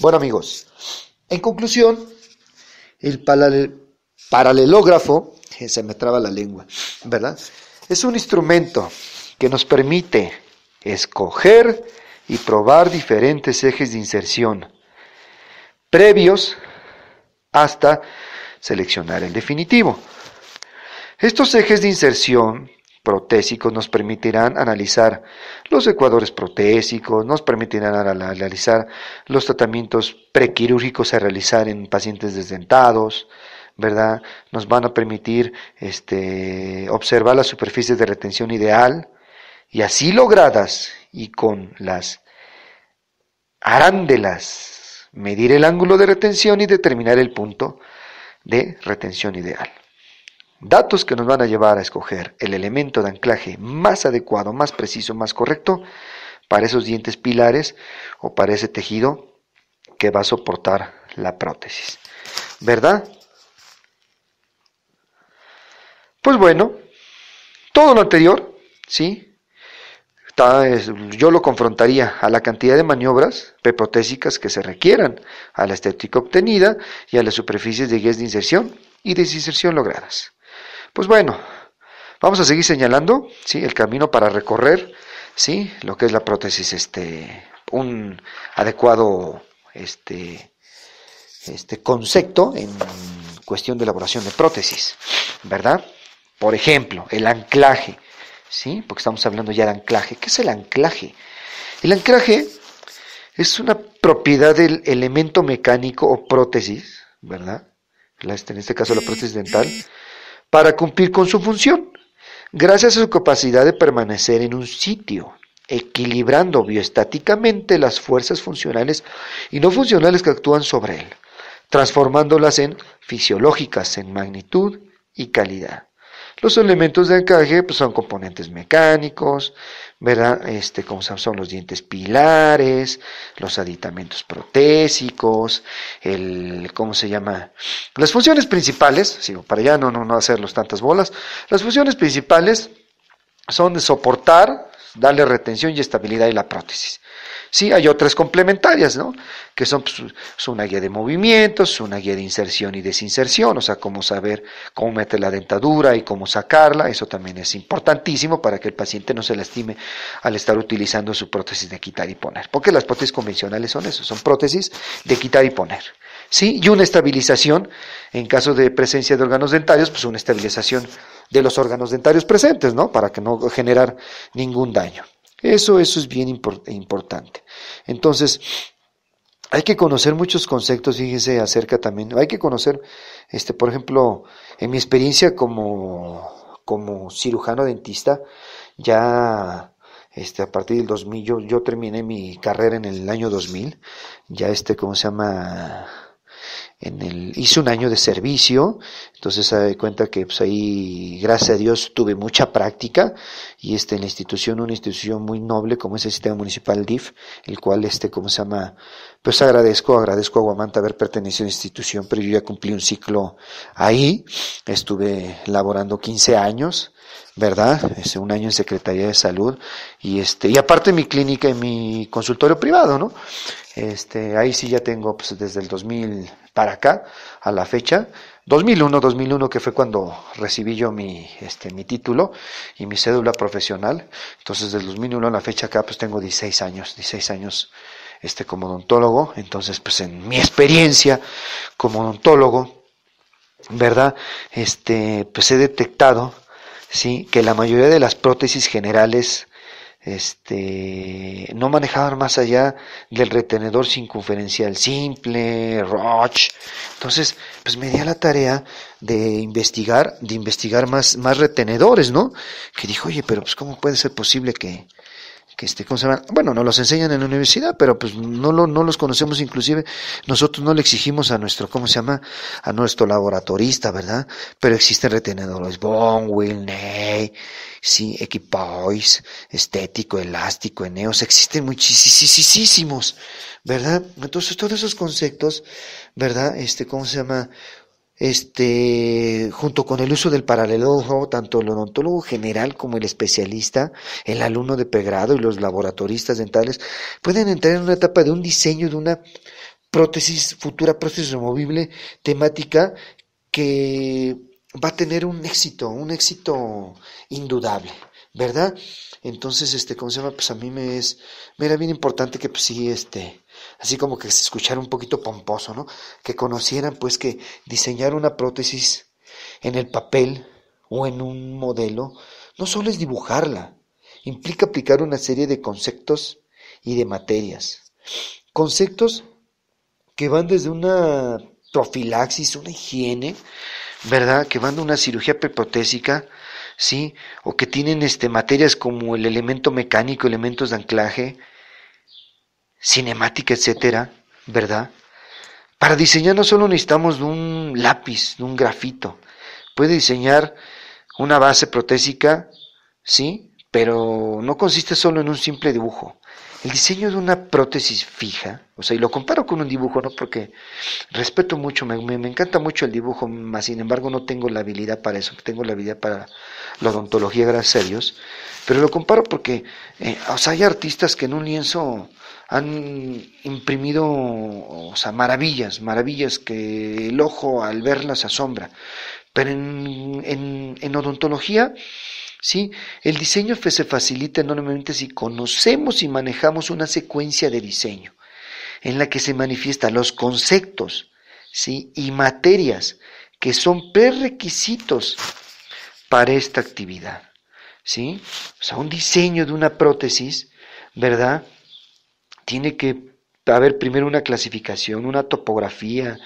Bueno amigos, en conclusión, el paralelógrafo, eh, se me traba la lengua, ¿verdad? Es un instrumento que nos permite escoger y probar diferentes ejes de inserción, previos hasta seleccionar el definitivo. Estos ejes de inserción protésicos nos permitirán analizar los ecuadores protésicos, nos permitirán analizar los tratamientos prequirúrgicos a realizar en pacientes desdentados, ¿verdad? Nos van a permitir este, observar las superficies de retención ideal y así logradas y con las arándelas medir el ángulo de retención y determinar el punto de retención ideal. Datos que nos van a llevar a escoger el elemento de anclaje más adecuado, más preciso, más correcto para esos dientes pilares o para ese tejido que va a soportar la prótesis. ¿Verdad? Pues bueno, todo lo anterior, ¿sí? Yo lo confrontaría a la cantidad de maniobras preprotésicas que se requieran, a la estética obtenida y a las superficies de guías de inserción y desinserción logradas. Pues bueno, vamos a seguir señalando, ¿sí? El camino para recorrer, ¿sí? Lo que es la prótesis, este, un adecuado, este, este concepto en cuestión de elaboración de prótesis, ¿verdad? Por ejemplo, el anclaje, ¿sí? Porque estamos hablando ya de anclaje. ¿Qué es el anclaje? El anclaje es una propiedad del elemento mecánico o prótesis, ¿verdad? En este caso la prótesis dental, para cumplir con su función, gracias a su capacidad de permanecer en un sitio, equilibrando bioestáticamente las fuerzas funcionales y no funcionales que actúan sobre él, transformándolas en fisiológicas en magnitud y calidad. Los elementos de encaje pues, son componentes mecánicos, ¿verdad? Este, como son los dientes pilares, los aditamentos protésicos, el, ¿cómo se llama? Las funciones principales, sigo para ya no, no, no hacerlos tantas bolas, las funciones principales son de soportar darle retención y estabilidad de la prótesis. Sí, hay otras complementarias, ¿no? Que son pues, una guía de movimientos, una guía de inserción y desinserción, o sea, cómo saber cómo meter la dentadura y cómo sacarla, eso también es importantísimo para que el paciente no se lastime al estar utilizando su prótesis de quitar y poner, porque las prótesis convencionales son eso, son prótesis de quitar y poner. Sí, y una estabilización, en caso de presencia de órganos dentarios, pues una estabilización de los órganos dentarios presentes, ¿no? Para que no generar ningún daño. Eso, eso es bien importante. Entonces, hay que conocer muchos conceptos, fíjense, acerca también. Hay que conocer, este, por ejemplo, en mi experiencia como, como cirujano dentista, ya este, a partir del 2000, yo, yo terminé mi carrera en el año 2000, ya este, ¿cómo se llama? en hice un año de servicio, entonces se da cuenta que pues ahí, gracias a Dios, tuve mucha práctica y este, en la institución, una institución muy noble como es el sistema municipal DIF, el cual, este, ¿cómo se llama? Pues agradezco, agradezco a Guamanta haber pertenecido a la institución, pero yo ya cumplí un ciclo ahí, estuve laborando 15 años, ¿verdad? Es un año en Secretaría de Salud y este y aparte mi clínica y mi consultorio privado, ¿no? Este, ahí sí ya tengo pues, desde el 2000 para acá a la fecha 2001, 2001 que fue cuando recibí yo mi este mi título y mi cédula profesional. Entonces desde el 2001 a la fecha acá pues tengo 16 años, 16 años este como odontólogo, entonces pues en mi experiencia como odontólogo, ¿verdad? Este pues he detectado ¿sí? que la mayoría de las prótesis generales este, no manejaban más allá del retenedor circunferencial simple, Roche. Entonces, pues me di a la tarea de investigar, de investigar más, más retenedores, ¿no? Que dijo, oye, pero pues cómo puede ser posible que, que este, ¿cómo se llama? Bueno, nos los enseñan en la universidad, pero pues no, lo, no los conocemos inclusive, nosotros no le exigimos a nuestro, ¿cómo se llama? A nuestro laboratorista, ¿verdad? Pero existen retenedores, bon Ney, sí, Equipoise, estético, elástico, Eneos, existen muchísimos, ¿verdad? Entonces todos esos conceptos, ¿verdad? Este, ¿cómo se llama? este, junto con el uso del paralelo, tanto el odontólogo general como el especialista, el alumno de pregrado y los laboratoristas dentales pueden entrar en una etapa de un diseño de una prótesis, futura prótesis removible temática que va a tener un éxito, un éxito indudable. ¿verdad? Entonces, este, ¿cómo se llama? Pues a mí me es, me era bien importante que pues sí, este, así como que se escuchara un poquito pomposo, ¿no? Que conocieran pues que diseñar una prótesis en el papel o en un modelo no solo es dibujarla, implica aplicar una serie de conceptos y de materias. Conceptos que van desde una profilaxis, una higiene, ¿verdad? Que van de una cirugía preprotésica ¿sí? O que tienen este, materias como el elemento mecánico, elementos de anclaje, cinemática, etcétera, ¿verdad? Para diseñar no solo necesitamos de un lápiz, de un grafito. Puede diseñar una base protésica, ¿sí? Pero no consiste solo en un simple dibujo el diseño de una prótesis fija, o sea, y lo comparo con un dibujo, ¿no? Porque respeto mucho, me, encanta mucho el dibujo, más sin embargo no tengo la habilidad para eso, tengo la habilidad para la odontología, gracias a Dios, pero lo comparo porque, eh, o sea, hay artistas que en un lienzo han imprimido, o sea, maravillas, maravillas que el ojo al verlas asombra, pero en, en odontología el diseño se facilita enormemente si conocemos y manejamos una secuencia de diseño en la que se manifiestan los conceptos ¿sí? y materias que son prerequisitos para esta actividad. O sea, un diseño de una prótesis, ¿verdad? Tiene que haber primero una clasificación, una topografía,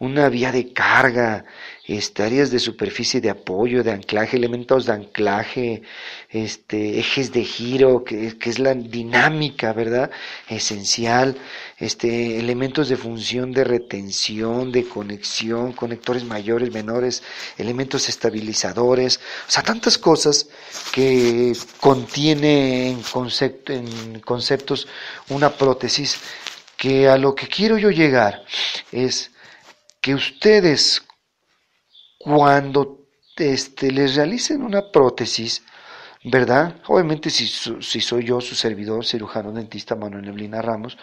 una vía de carga, este, áreas de superficie de apoyo, de anclaje, elementos de anclaje, este, ejes de giro, que, es la dinámica, ¿verdad? Esencial, este, elementos de función de retención, de conexión, conectores mayores, menores, elementos estabilizadores, o sea, tantas cosas que contiene en, en conceptos una prótesis que a lo que quiero yo llegar es que ustedes cuando este, les realicen una prótesis, ¿verdad? Obviamente si, si soy yo su servidor, cirujano dentista Manuel Neblina Ramos,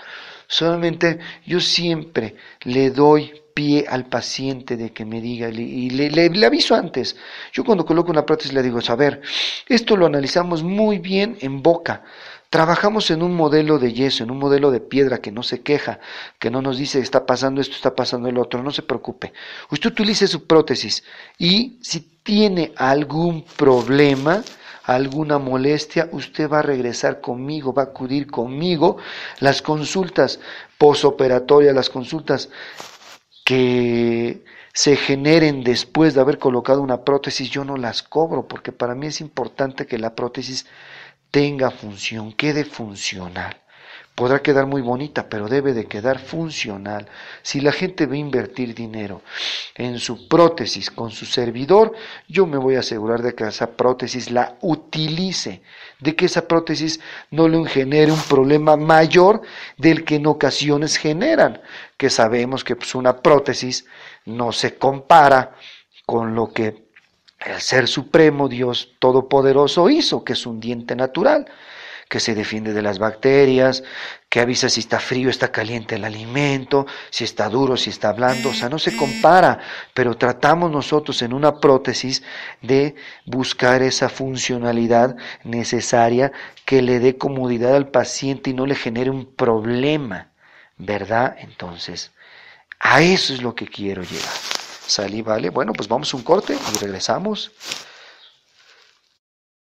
solamente yo siempre le doy pie al paciente de que me diga y le, le, aviso antes. Yo cuando coloco una prótesis le digo, a ver, esto lo analizamos muy bien en boca. Trabajamos en un modelo de yeso, en un modelo de piedra que no se queja, que no nos dice está pasando esto, está pasando el otro, no se preocupe. Usted utilice su prótesis y si tiene algún problema, alguna molestia, usted va a regresar conmigo, va a acudir conmigo. Las consultas posoperatorias, las consultas que se generen después de haber colocado una prótesis, yo no las cobro porque para mí es importante que la prótesis tenga función, quede funcional. Podrá quedar muy bonita, pero debe de quedar funcional. Si la gente va a invertir dinero en su prótesis con su servidor, yo me voy a asegurar de que esa prótesis la utilice, de que esa prótesis no le genere un problema mayor del que en ocasiones generan, que sabemos que pues, una prótesis no se compara con lo que el Ser Supremo, Dios Todopoderoso, hizo que es un diente natural, que se defiende de las bacterias, que avisa si está frío, está caliente el alimento, si está duro, si está blando, o sea, no se compara, pero tratamos nosotros en una prótesis de buscar esa funcionalidad necesaria que le dé comodidad al paciente y no le genere un problema, ¿verdad? Entonces, a eso es lo que quiero llegar. Salí, vale. Bueno, pues vamos a un corte y regresamos.